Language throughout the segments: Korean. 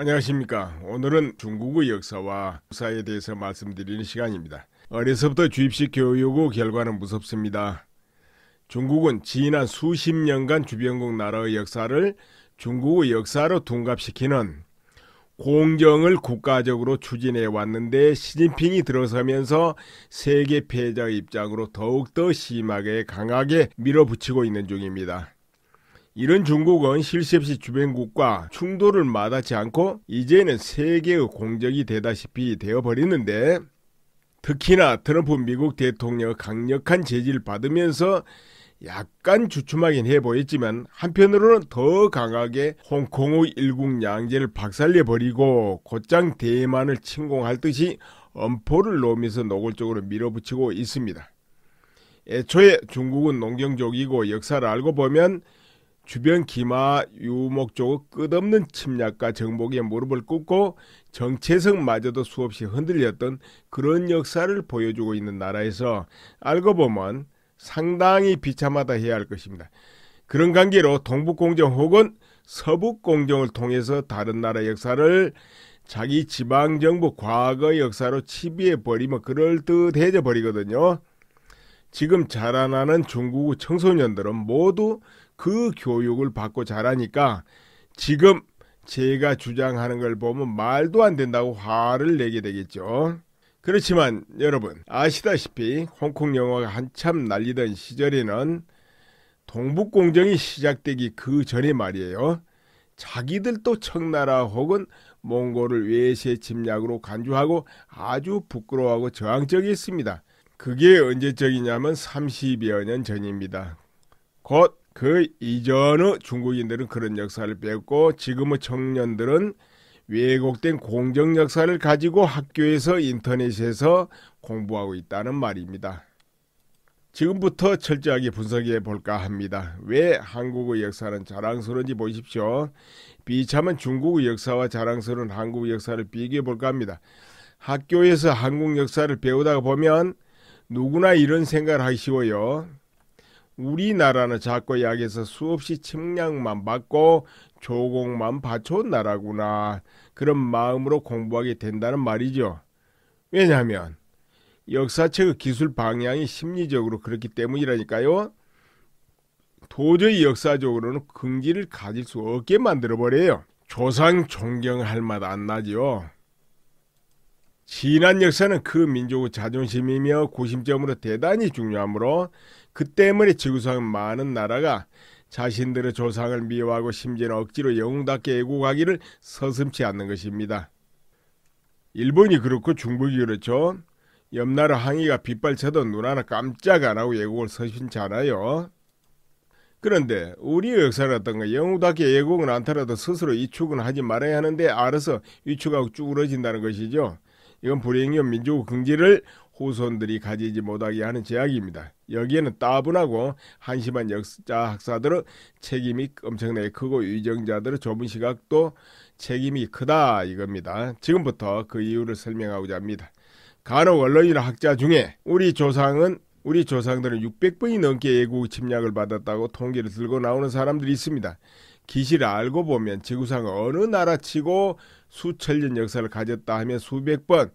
안녕하십니까. 오늘은 중국의 역사와 역사에 대해서 말씀드리는 시간입니다. 어려서부터 주입식 교육의 결과는 무섭습니다. 중국은 지난 수십 년간 주변국 나라의 역사를 중국의 역사로 둔갑시키는 공정을 국가적으로 추진해 왔는데 시진핑이 들어서면서 세계 패자 의 입장으로 더욱더 심하게 강하게 밀어붙이고 있는 중입니다. 이런 중국은 실시 없이 주변국과 충돌을 마다치 않고 이제는 세계의 공적이 되다시피 되어버리는데 특히나 트럼프 미국 대통령 의 강력한 제지를 받으면서 약간 주춤하긴 해 보였지만 한편으로는 더 강하게 홍콩의 일국 양제를 박살내 버리고 곧장 대만을 침공할 듯이 엄포를 놓으면서 노골적으로 밀어붙이고 있습니다. 애초에 중국은 농경족이고 역사를 알고 보면 주변 기마 유목 쪽의 끝없는 침략과 정복에 무릎을 꿇고 정체성마저도 수없이 흔들렸던 그런 역사를 보여주고 있는 나라에서 알고 보면 상당히 비참하다 해야 할 것입니다. 그런 관계로 동북공정 혹은 서북공정을 통해서 다른 나라 역사를 자기 지방정부 과거 역사로 치비해 버리면 그럴듯해져 버리거든요. 지금 자라나는 중국 청소년들은 모두 그 교육을 받고 자라니까 지금 제가 주장하는 걸 보면 말도 안 된다고 화를 내게 되겠죠. 그렇지만 여러분 아시다시피 홍콩 영화가 한참 날리던 시절에는 동북공정이 시작되기 그 전에 말이에요. 자기들도 청나라 혹은 몽골을 외세 침략으로 간주하고 아주 부끄러워하고 저항적이었습니다. 그게 언제적이냐면 30여 년 전입니다. 곧그 이전의 중국인들은 그런 역사를 배웠고 지금의 청년들은 왜곡된 공정 역사를 가지고 학교에서 인터넷에서 공부하고 있다는 말입니다. 지금부터 철저하게 분석해 볼까 합니다. 왜 한국의 역사는 자랑스러운지 보십시오. 비참한 중국의 역사와 자랑스러운 한국 역사를 비교해 볼까 합니다. 학교에서 한국 역사를 배우다 보면 누구나 이런 생각을 하시고요 우리나라는 자꾸 약에서 수없이 측량만 받고 조공만 바쳐온 나라구나 그런 마음으로 공부하게 된다는 말이죠. 왜냐하면 역사책의 기술 방향이 심리적으로 그렇기 때문이라니까요. 도저히 역사적으로는 긍지를 가질 수 없게 만들어버려요. 조상 존경할 맛 안 나지요. 지난 역사는 그 민족의 자존심이며 고심점으로 대단히 중요하므로 그 때문에 지구상 많은 나라가 자신들의 조상을 미워하고 심지어는 억지로 영웅답게 애국하기를 서슴치 않는 것입니다. 일본이 그렇고 중국이 그렇죠. 옆나라 항의가 빗발쳐도 눈 하나 깜짝 안 하고 애국을 서심치 않아요. 그런데 우리의 역사라던가 영웅답게 애국은 않더라도 스스로 이축은 하지 말아야 하는데 알아서 위축하고 쭈그러진다는 것이죠. 이건 불행이 민족 긍지를 후손들이 가지지 못하게 하는 제약입니다. 여기에는 따분하고 한심한 역사 학사들의 책임이 엄청나게 크고 위정자들의 좁은 시각도 책임이 크다 이겁니다. 지금부터 그 이유를 설명하고자 합니다. 간혹 언론이나 학자 중에 우리 조상은 우리 조상들은 600번이 넘게 예국 침략을 받았다고 통계를 들고 나오는 사람들이 있습니다. 기시를 알고 보면 지구상 어느 나라치고 수천년 역사를 가졌다 하면 수백 번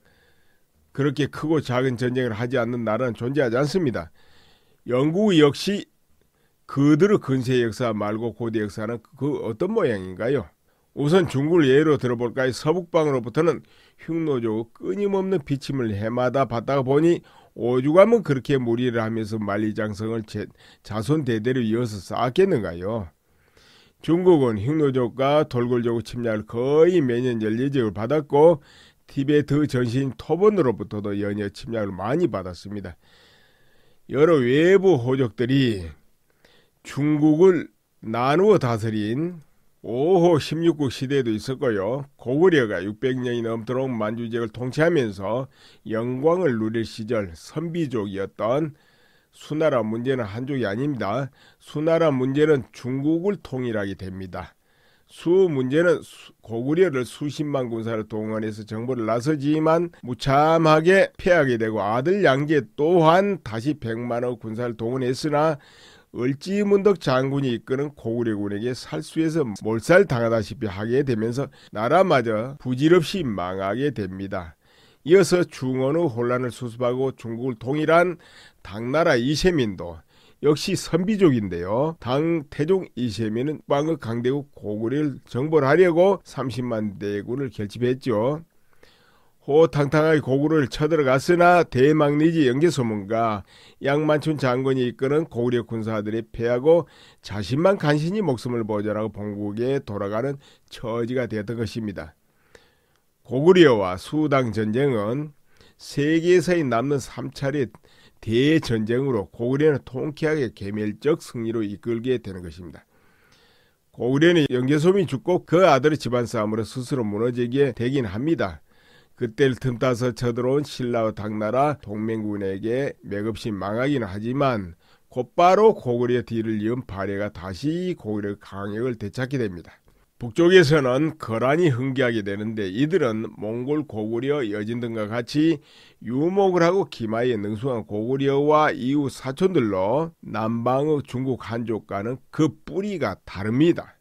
그렇게 크고 작은 전쟁을 하지 않는 나라는 존재하지 않습니다. 영국 역시 그들의 근세 역사 말고 고대 역사는 그 어떤 모양인가요? 우선 중국을 예로 들어볼까요? 서북방으로부터는 흉노조 끊임없는 비침을 해마다 받다 보니 오죽하면 그렇게 무리를 하면서 만리장성을 자손 대대로 이어서 쌓았겠는가요? 중국은 흉노족과 돌굴족 침략을 거의 매년 연례적으로 받았고 티베트 전신 토번으로부터도 연이어 침략을 많이 받았습니다. 여러 외부 호족들이 중국을 나누어 다스린 5호 16국 시대도 있었고요. 고구려가 600년이 넘도록 만주지역을 통치하면서 영광을 누릴 시절 선비족이었던 수나라 문제는 한족이 아닙니다. 수나라 문제는 중국을 통일하게 됩니다. 수 문제는 고구려를 수십만 군사를 동원해서 정부를 나서지만 무참하게 패하게 되고 아들 양제 또한 다시 백만억 군사를 동원했으나 을지문덕 장군이 이끄는 고구려군에게 살수해서 몰살당하다시피 하게 되면서 나라마저 부질없이 망하게 됩니다. 이어서 중원의 혼란을 수습하고 중국을 통일한 당나라 이세민도 역시 선비족인데요. 당 태종 이세민은 왕의 강대국 고구려를 정벌하려고 30만 대군을 결집했죠. 호탕탕하게 고구려를 쳐들어갔으나 대망리지 영계소문과 양만춘 장군이 이끄는 고구려 군사들이 패하고 자신만 간신히 목숨을 보전하고 본국에 돌아가는 처지가 되었던 것입니다. 고구려와 수당 전쟁은 세계에서 남는 3차례 대전쟁으로 고구려는 통쾌하게 개멸적 승리로 이끌게 되는 것입니다. 고구려는 영계소이 죽고 그 아들의 집안 싸움으로 스스로 무너지게 되긴 합니다. 그때를 틈타서 쳐들어온 신라와 당나라 동맹군에게 맥없이 망하기 하지만 곧바로 고구려 뒤를 이은 발해가 다시 고구려 강역을 되찾게 됩니다. 북쪽에서는 거란이 흥기하게 되는데 이들은 몽골 고구려 여진 등과 같이 유목을 하고 기마에 능숙한 고구려와 이후 사촌들로 남방의 중국 한족과는 그 뿌리가 다릅니다.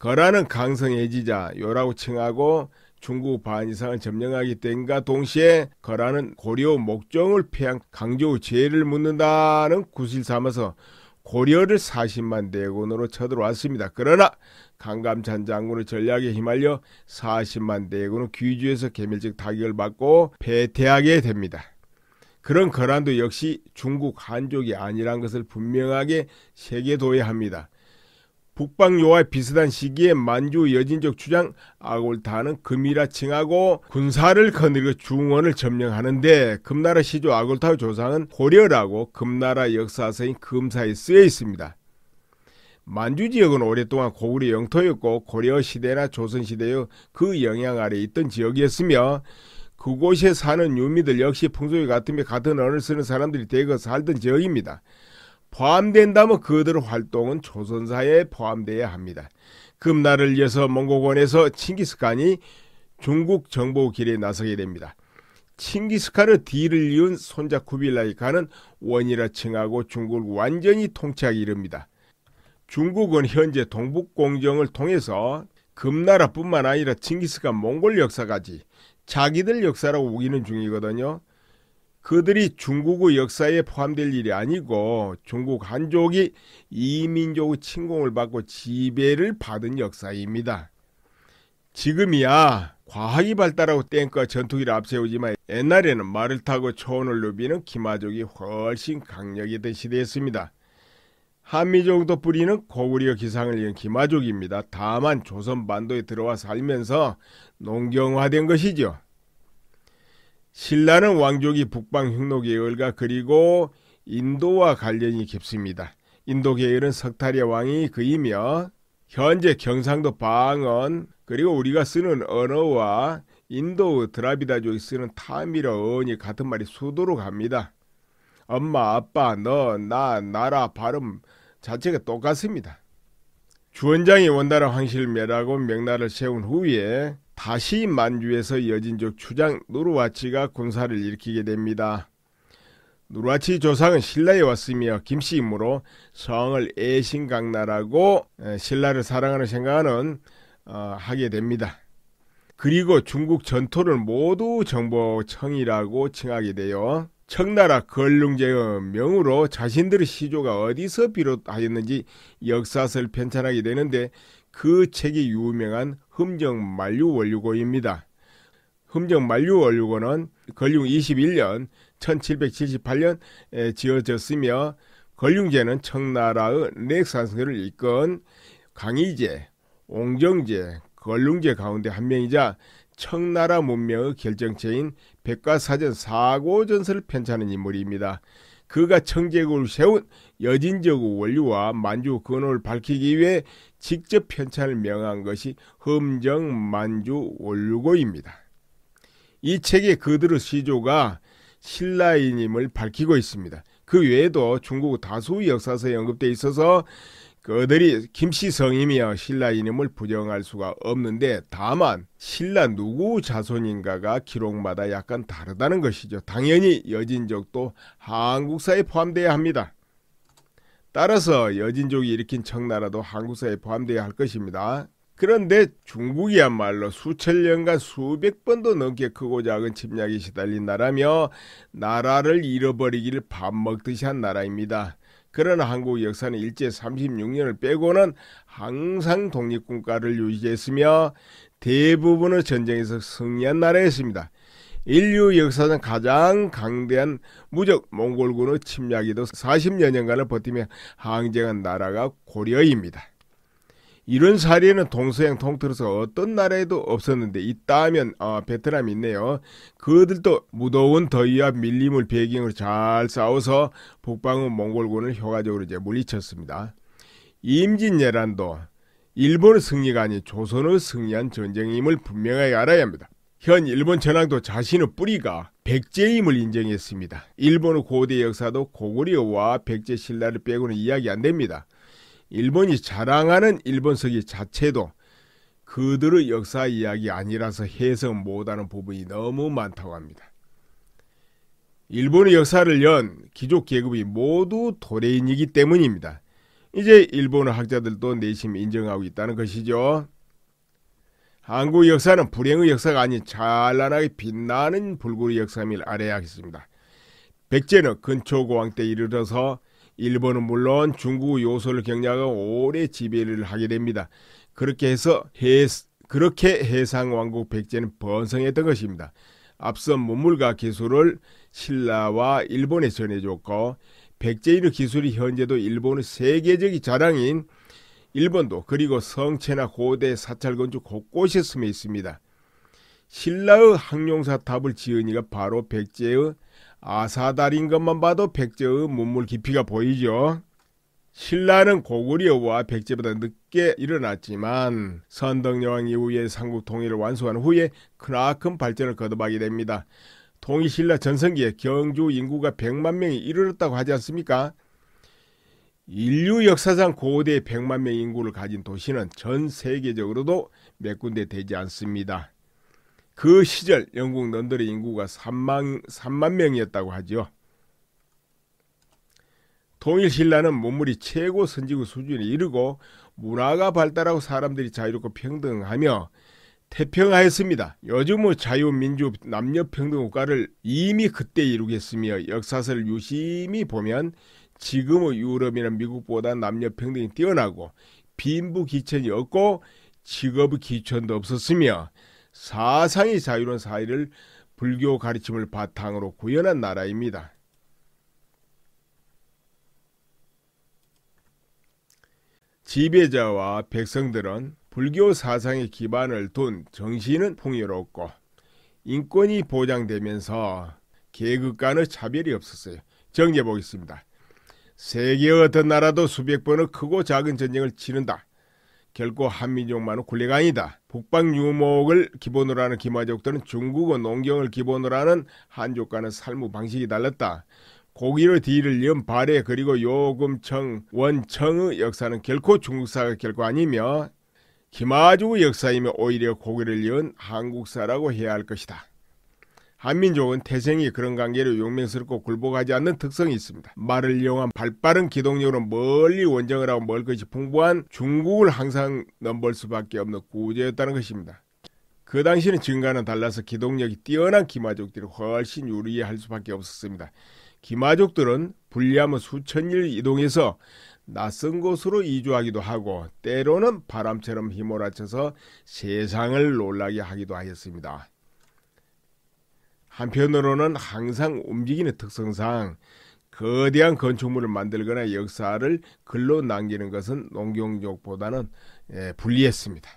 거란은 강성해지자 요라고 칭하고 중국 반 이상을 점령하기 때문 동시에 거란은 고려 목종을 피한 강조의 죄를 묻는다는 구실 삼아서 고려를 40만 대군으로 쳐들어왔습니다. 그러나 강감찬 장군의 전략에 휘말려 40만 대군은 귀주에서 개밀적 타격을 받고 패퇴하게 됩니다. 그런 거란도 역시 중국 한족이 아니란 것을 분명하게 세계도에 합니다. 북방요와 비슷한 시기에 만주 여진족 주장 아골타는 금이라 칭하고 군사를 거느리고 중원을 점령하는데 금나라 시조 아골타 조상은 고려라고 금나라 역사서인 금사에 쓰여 있습니다. 만주 지역은 오랫동안 고구려 영토였고 고려 시대나 조선 시대의 그 영향 아래 있던 지역이었으며 그곳에 사는 유민들 역시 풍속이 같으며 같은 언어를 쓰는 사람들이 대거 살던 지역입니다. 포함된다면 그들 활동은 조선사에 포함돼야 합니다. 금날을 위해서 몽고원에서 칭기스칸이 중국 정보 길에 나서게 됩니다. 칭기스칸의 뒤를 이은 손자 쿠빌라이 칸은 원이라 칭하고 중국을 완전히 통치하기 이릅니다. 중국은 현재 동북공정을 통해서 금나라뿐만 아니라 칭기스칸 몽골 역사까지 자기들 역사라고 우기는 중이거든요. 그들이 중국의 역사에 포함될 일이 아니고 중국 한족이 이민족의 침공을 받고 지배를 받은 역사입니다. 지금이야 과학이 발달하고 땡과 전투기를 앞세우지만 옛날에는 말을 타고 초원을 누비는 기마족이 훨씬 강력했던 시대였습니다. 한미정도 뿌리는 고구려 기상을 이은 기마족입니다. 다만 조선 반도에 들어와 살면서 농경화된 것이죠. 신라는 왕족이 북방 흉노 계열과 그리고 인도와 관련이 깊습니다. 인도 계열은 석탈의 왕이 그이며 현재 경상도 방언 그리고 우리가 쓰는 언어와 인도 드라비다족이 쓰는 타미라 언이 같은 말이 수도로 갑니다. 엄마, 아빠, 너, 나, 나라 발음 자체가 똑같습니다. 주원장이 원나라 황실 멸하고 명나라를 세운 후에 다시 만주에서 여진족 추장 누르와치가 군사를 일으키게 됩니다. 누르와치 조상은 신라에 왔으며 김씨이므로 성을 애신강나라고 신라를 사랑하는 생각은 어, 하게 됩니다. 그리고 중국 전토를 모두 정보청이라고 칭하게 되어 청나라 걸룽제의 명으로 자신들의 시조가 어디서 비롯하였는지 역사서를 편찬하게 되는데 그 책이 유명한 흠정 만류 원류고입니다. 흠정 만류 원류고는 걸륭 21년 1778년 지어졌으며 걸륭제는 청나라의 내산서를 이끈 강희제, 옹정제, 걸룽제 가운데 한 명이자 청나라 문명의 결정체인 백과사전 사고전설을 편찬한 인물입니다. 그가 청제국을 세운 여진저구 원류와 만주 근원을 밝히기 위해 직접 편찬을 명한 것이 험정 만주 원류고입니다. 이 책의 그들의 시조가 신라인임을 밝히고 있습니다. 그 외에도 중국 다수 역사서에 언급되어 있어서 그들이 김씨 성임이여 신라이님을 부정할 수가 없는데 다만 신라 누구 자손인가가 기록마다 약간 다르다는 것이죠. 당연히 여진족도 한국사에 포함되어야 합니다. 따라서 여진족이 일으킨 청나라도 한국사에 포함되어야 할 것입니다. 그런데 중국이야말로 수천 년간 수백 번도 넘게 크고 작은 침략이 시달린 나라며 나라를 잃어버리기를 밥 먹듯이 한 나라입니다. 그러나 한국 역사는 일제 36년을 빼고는 항상 독립국가를 유지했으며 대부분의 전쟁에서 승리한 나라였습니다. 인류 역사상 가장 강대한 무적 몽골군의 침략에도 40여 년간을 버티며 항쟁한 나라가 고려입니다. 이런 사례는 동서양 통틀어서 어떤 나라에도 없었는데 있다면 아, 베트남이 있네요. 그들도 무더운 더위와 밀림을 배경으로 잘 싸워서 북방은 몽골군을 효과적으로 이제 물리쳤습니다. 임진왜란도 일본의 승리가 아닌 조선의 승리한 전쟁임을 분명하게 알아야 합니다. 현 일본 전황도 자신의 뿌리가 백제임을 인정했습니다. 일본의 고대 역사도 고구려와 백제 신라를 빼고는 이야기 안 됩니다. 일본이 자랑하는 일본서기 자체도 그들의 역사 이야기 아니라서 해석 못하는 부분이 너무 많다고 합니다. 일본의 역사를 연 귀족 계급이 모두 도래인이기 때문입니다. 이제 일본의 학자들도 내심 인정하고 있다는 것이죠. 한국 역사는 불행의 역사가 아닌 찬란하게 빛나는 불굴의 역사임을 알아야 하겠습니다. 백제는 근초고왕 때 이르러서 일본은 물론 중국 요소를 경략하고 오래 지배를 하게 됩니다. 그렇게 해서 해, 그렇게 해상 왕국 백제는 번성했던 것입니다. 앞서 문물과 기술을 신라와 일본에 전해줬고 백제인의 기술이 현재도 일본의 세계적인 자랑인 일본도 그리고 성체나 고대 사찰 건축 곳곳에 스며 있습니다. 신라의 항룡사 탑을 지은 이가 바로 백제의 아사다인 것만 봐도 백제의 문물 깊이가 보이죠. 신라는 고구려와 백제보다 늦게 일어났지만 선덕여왕 이후에 삼국 통일을 완수한 후에 크나큰 발전을 거듭하게 됩니다. 통일신라 전성기에 경주 인구가 100만 명이 이르렀다고 하지 않습니까? 인류 역사상 고대 100만 명 인구를 가진 도시는 전 세계적으로도 몇 군데 되지 않습니다. 그 시절 영국 런던의 인구가 3만, 3만 명이었다고 하죠 통일 신라는 문물이 최고 선진국 수준에 이르고 문화가 발달하고 사람들이 자유롭고 평등하며 태평하였습니다. 요즘의 뭐 자유민주 남녀평등 국가를 이미 그때 이루겠으며 역사서를 유심히 보면 지금의 유럽이나 미국보다 남녀평등이 뛰어나고 빈부기천이 없고 직업의 기천도 없었으며 사상이 자유로운 사회를 불교 가르침을 바탕으로 구현한 나라입니다. 지배자와 백성들은 불교 사상의 기반을 둔 정신은 풍요롭고 인권이 보장되면서 계급 간의 차별이 없었어요. 정리해 보겠습니다. 세계 어떤 나라도 수백 번의 크고 작은 전쟁을 치른다. 결코 한민족만의권리가 아니다. 북방 유목을 기본으로 하는 김화족들은 중국의 농경을 기본으로 하는 한족과는 삶의 방식이 달랐다. 고기로 뒤를 이은 발해 그리고 요금청 원청의 역사는 결코 중국사가 결코 아니며 김화족의 역사이며 오히려 고기를 이은 한국사라고 해야 할 것이다. 한민족은 태생이 그런 관계를 용맹스럽고 굴복하지 않는 특성이 있습니다. 말을 이용한 발빠른 기동력으로 멀리 원정을 하고 멀 것이 풍부한 중국을 항상 넘볼 수밖에 없는 구제였다는 것입니다. 그 당시는 지금는 달라서 기동력이 뛰어난 기마족들이 훨씬 유리할 수밖에 없었습니다. 기마족들은 분리하면 수천일 이동해서 낯선 곳으로 이주하기도 하고 때로는 바람처럼 힘몰아쳐서 세상을 놀라게 하기도 하였습니다. 한편으로는 항상 움직이는 특성상 거대한 건축물을 만들거나 역사를 글로 남기는 것은 농경족보다는 예, 불리했습니다.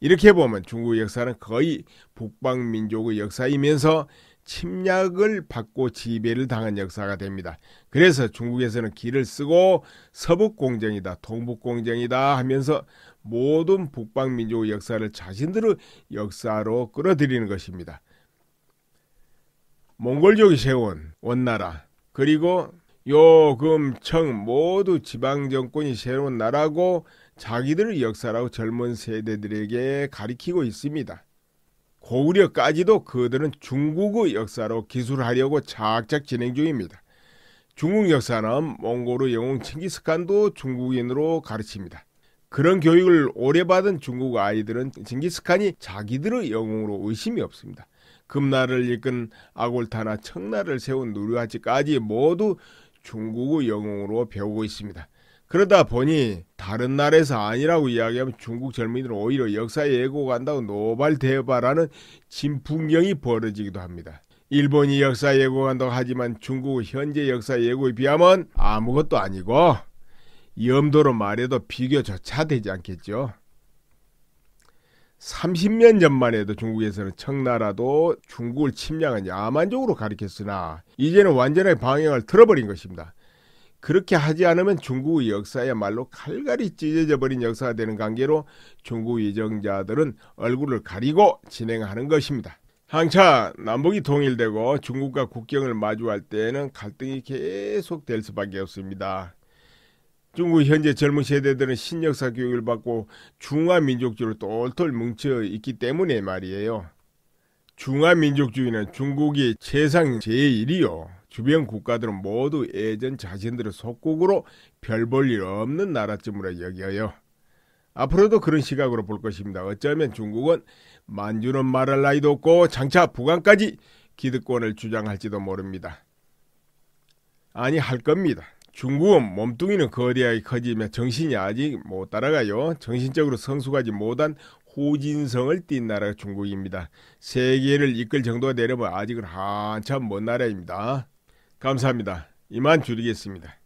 이렇게 보면 중국 역사는 거의 북방민족의 역사이면서 침략을 받고 지배를 당한 역사가 됩니다. 그래서 중국에서는 길을 쓰고 서북공정이다, 동북공정이다 하면서 모든 북방민족의 역사를 자신들의 역사로 끌어들이는 것입니다. 몽골족이 세운 원나라 그리고 요금청 모두 지방 정권이 세운 나라고 자기들의 역사라고 젊은 세대들에게 가리키고 있습니다. 고구려까지도 그들은 중국의 역사로 기술하려고 착착 진행 중입니다. 중국 역사는 몽골의 영웅 칭기스칸도 중국인으로 가르칩니다. 그런 교육을 오래 받은 중국 아이들은 징기스칸이 자기들의 영웅으로 의심이 없습니다. 금나를 이끈 아골타나 청나를 세운 누르하지까지 모두 중국의 영웅으로 배우고 있습니다. 그러다 보니 다른 나라에서 아니라고 이야기하면 중국 젊은이들은 오히려 역사에 예고 간다고 노발대발하는 진풍경이 벌어지기도 합니다. 일본이 역사 예고 간다고 하지만 중국 현재 역사 예고에 비하면 아무것도 아니고 염도로 말해도 비교조차 되지 않겠죠. 30년 전만 해도 중국에서는 청나라도 중국을 침략한 야만적으로 가리켰으나 이제는 완전히 방향을 틀어버린 것입니다. 그렇게 하지 않으면 중국의 역사야말로 칼갈이 찢어져 버린 역사가 되는 관계로 중국 위정자들은 얼굴을 가리고 진행하는 것입니다. 항차 남북이 통일되고 중국과 국경을 마주할 때에는 갈등이 계속 될 수밖에 없습니다. 중국 현재 젊은 세대들은 신역사 교육을 받고 중화민족주의를 똘똘 뭉쳐 있기 때문에 말이에요. 중화민족주의는 중국이 최상 제1위요. 주변 국가들은 모두 예전 자신들의 속국으로 별 볼일 없는 나라쯤으로 여겨요. 앞으로도 그런 시각으로 볼 것입니다. 어쩌면 중국은 만주는 말할 나이도 없고 장차 북한까지 기득권을 주장할지도 모릅니다. 아니 할 겁니다. 중국은 몸뚱이는 거대하게 커지며 정신이 아직 못 따라가요. 정신적으로 성숙하지 못한 후진성을띈 나라가 중국입니다. 세계를 이끌 정도가 되려면 아직은 한참 먼 나라입니다. 감사합니다. 이만 줄이겠습니다.